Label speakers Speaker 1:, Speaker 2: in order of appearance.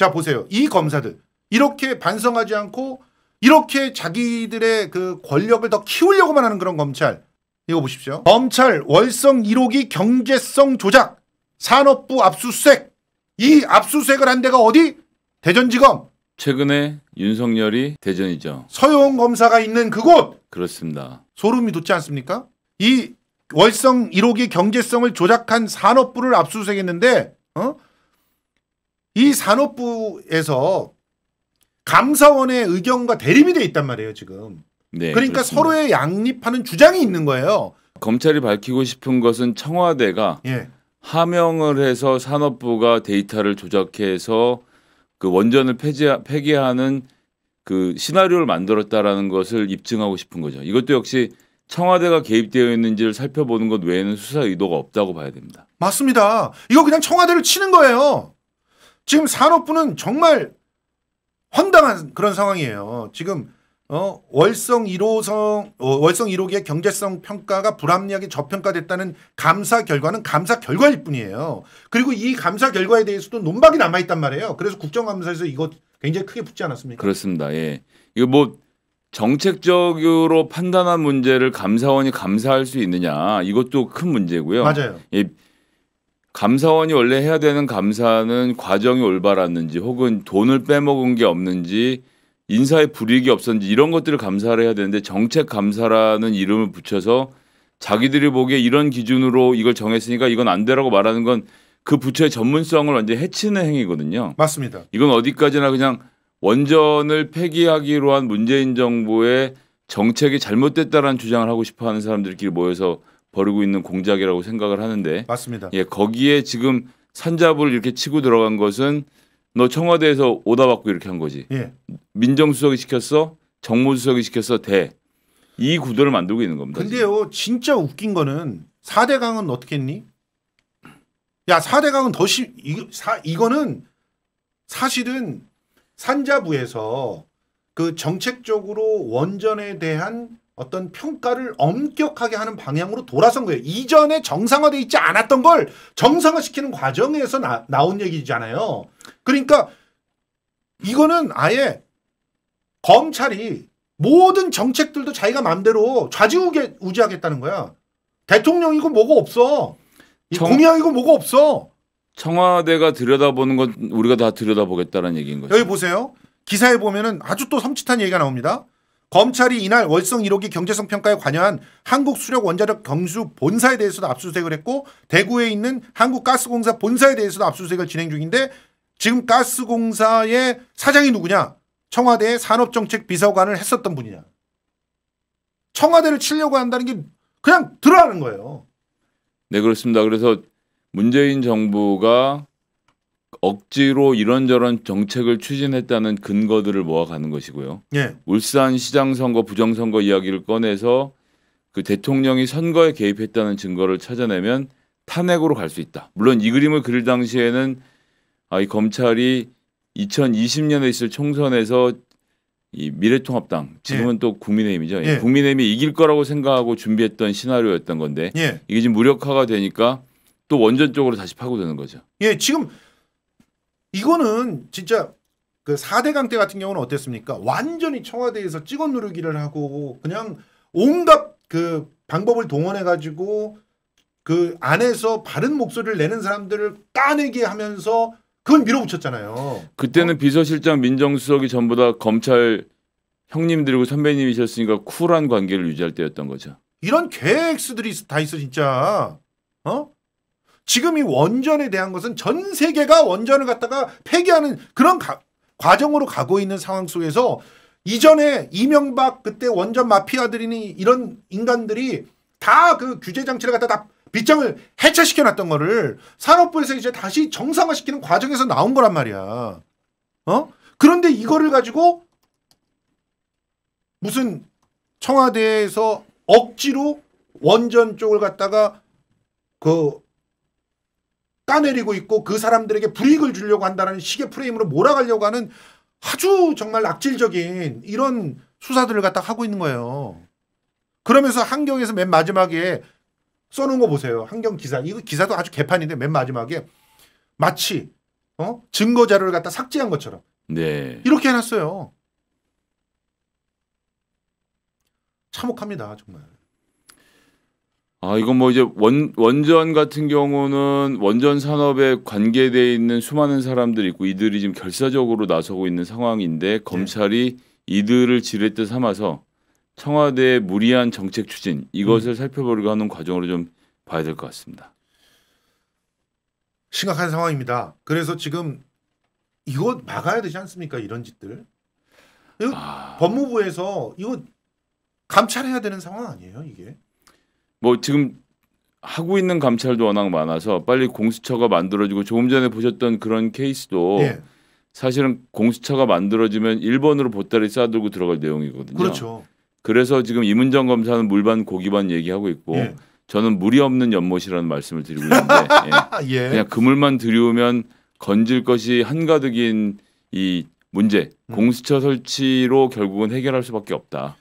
Speaker 1: 자 보세요. 이 검사들 이렇게 반성하지 않고 이렇게 자기들의 그 권력을 더 키우려고만 하는 그런 검찰 이거 보십시오. 검찰 월성 1호기 경제성 조작 산업부 압수수색 이 압수수색을 한 데가
Speaker 2: 어디? 대전지검. 최근에 윤석열이 대전이죠.
Speaker 1: 서용 검사가 있는 그곳.
Speaker 2: 그렇습니다.
Speaker 1: 소름이 돋지 않습니까? 이 월성 1호기 경제성을 조작한 산업부를 압수수색했는데 어? 이 산업부에서 감사원의 의견과 대립이 돼 있단 말이에요 지금.
Speaker 2: 네, 그러니까 서로의
Speaker 1: 양립하는 주장이 있는 거예요.
Speaker 2: 검찰이 밝히고 싶은 것은 청와대가 예. 하명을 해서 산업부가 데이터를 조작해서 그 원전을 폐지 폐기하는 그 시나리오를 만들었다라는 것을 입증하고 싶은 거죠. 이것도 역시 청와대가 개입되어 있는지를 살펴보는 것 외에는 수사 의도가 없다고 봐야 됩니다.
Speaker 1: 맞습니다. 이거 그냥 청와대를 치는 거예요. 지금 산업부는 정말 황당한 그런 상황이에요. 지금 어, 월성 1호성 어, 월성 1호기의 경제성 평가가 불합리하게 저평가됐다는 감사 결과는 감사 결과일 뿐이에요. 그리고 이 감사 결과에 대해서도 논박이 남아 있단 말이에요. 그래서 국정감사에서 이거 굉장히 크게 붙지 않았습니까?
Speaker 2: 그렇습니다. 예. 이거 뭐 정책적으로 판단한 문제를 감사원이 감사할 수 있느냐 이것도 큰 문제고요. 맞아요. 예, 감사원이 원래 해야 되는 감사는 과정이 올바랐는지 혹은 돈을 빼먹은 게 없는지 인사에 불이익이 없었는지 이런 것들을 감사를 해야 되는데 정책 감사라는 이름을 붙여서 자기들이 보기에 이런 기준으로 이걸 정했으니까 이건 안 되라고 말하는 건 그 부처의 전문성을 완전히 해치는 행위거든요. 맞습니다. 이건 어디까지나 그냥 원전을 폐기하기로 한 문재인 정부의 정책이 잘못됐다라는 주장을 하고 싶어 하는 사람들끼리 모여서 벌이고 있는 공작이라고 생각을 하는데 맞습니다. 예, 거기에 지금 산잡을 이렇게 치고 들어간 것은 너 청와대에서 오다 받고 이렇게 한 거지. 예. 민정수석이 시켰어, 정무수석이 시켰어, 대. 이 구도를 만들고 있는 겁니다.
Speaker 1: 근데요, 진짜 웃긴 거는 4대 강은 어떻게 했니? 야, 4대 강은 더 심, 이, 사, 이거는 사실은 산자부에서 그 정책적으로 원전에 대한 어떤 평가를 엄격하게 하는 방향으로 돌아선 거예요. 이전에 정상화돼 있지 않았던 걸 정상화시키는 과정에서 나, 나온 얘기잖아요. 그러니까 이거는 아예 검찰이 모든 정책들도 자기가 마음대로 좌지우지하겠다는 거야. 대통령이고 뭐고 없어. 정... 공약이고
Speaker 2: 뭐고 없어. 청와대가 들여다보는 건 우리가 다 들여다보겠다는 얘기인 거죠.
Speaker 1: 여기 보세요. 기사에 보면 아주 또 섬찟한 얘기가 나옵니다. 검찰이 이날 월성 1호기 경제성 평가에 관여한 한국수력원자력 경수 본사에 대해서도 압수수색을 했고 대구에 있는 한국가스공사 본사에 대해서도 압수수색을 진행 중인데 지금 가스공사의 사장이 누구냐? 청와대의 산업정책 비서관을 했었던 분이냐? 청와대를 치려고 한다는 게 그냥 들어가는 거예요.
Speaker 2: 네 그렇습니다. 그래서 문재인 정부가 억지로 이런저런 정책을 추진했다는 근거들을 모아가는 것이고요. 예. 울산 시장 선거 부정 선거 이야기를 꺼내서 그 대통령이 선거에 개입했다는 증거를 찾아내면 탄핵으로 갈 수 있다. 물론 이 그림을 그릴 당시에는 아, 이 검찰이 2020년에 있을 총선에서 이 미래통합당 지금은 예. 또 국민의힘이죠. 예. 국민의힘이 이길 거라고 생각하고 준비했던 시나리오였던 건데 예. 이게 지금 무력화가 되니까 또 원전적으로 다시 파고드는 거죠.
Speaker 1: 예, 지금 이거는 진짜 그 4대강 때 같은 경우는 어땠습니까? 완전히 청와대에서 찍어 누르기를 하고 그냥 온갖 그 방법을 동원해 가지고 그 안에서 바른 목소리를 내는 사람들을 까내게 하면서 그걸 밀어붙였잖아요.
Speaker 2: 그때는 어? 비서실장 민정수석이 전부 다 검찰 형님들이고 선배님이셨으니까 쿨한 관계를 유지할 때였던 거죠.
Speaker 1: 이런 계획수들이 다 있어 진짜. 어? 지금 이 원전에 대한 것은 전 세계가 원전을 갖다가 폐기하는 그런 가, 과정으로 가고 있는 상황 속에서 이전에 이명박 그때 원전 마피아들이니 이런 인간들이 다 그 규제 장치를 갖다 다 빗장을 해체시켜 놨던 거를 산업부에서 이제 다시 정상화시키는 과정에서 나온 거란 말이야. 어? 그런데 이거를 가지고 무슨 청와대에서 억지로 원전 쪽을 갖다가 그 까내리고 있고 그 사람들에게 불이익을 주려고 한다는 식의 프레임으로 몰아가려고 하는 아주 정말 악질적인 이런 수사들을 갖다 하고 있는 거예요. 그러면서 한경에서 맨 마지막에 써놓은 거 보세요. 한경 기사. 이거 기사도 아주 개판인데 맨 마지막에 마치 어? 증거 자료를 갖다 삭제한 것처럼 네. 이렇게 해놨어요. 참혹합니다, 정말.
Speaker 2: 아, 이건 뭐 이제 원, 원전 같은 경우는 원전 산업에 관계되어 있는 수많은 사람들이 있고 이들이 지금 결사적으로 나서고 있는 상황인데 네. 검찰이 이들을 지렛대 삼아서 청와대의 무리한 정책 추진 이것을 음. 살펴보려고 하는 과정으로 좀 봐야 될 것 같습니다.
Speaker 1: 심각한 상황입니다. 그래서 지금 이거 막아야 되지 않습니까? 이런 짓들. 이거 아... 법무부에서 이거 감찰해야 되는 상황 아니에요, 이게?
Speaker 2: 뭐 지금 하고 있는 감찰도 워낙 많아서 빨리 공수처가 만들어지고 조금 전에 보셨던 그런 케이스도 예. 사실은 공수처가 만들어지면 일번으로 보따리 싸들고 들어갈 내용이거든요. 그렇죠. 그래서 지금 이문정 검사는 물반 고기반 얘기하고 있고 예. 저는 물이 없는 연못이라는 말씀을 드리고 있는데 예. 예. 그냥 그물만 들이우면 건질 것이 한가득인 이 문제 음. 공수처 설치로 결국은 해결할 수밖에 없다.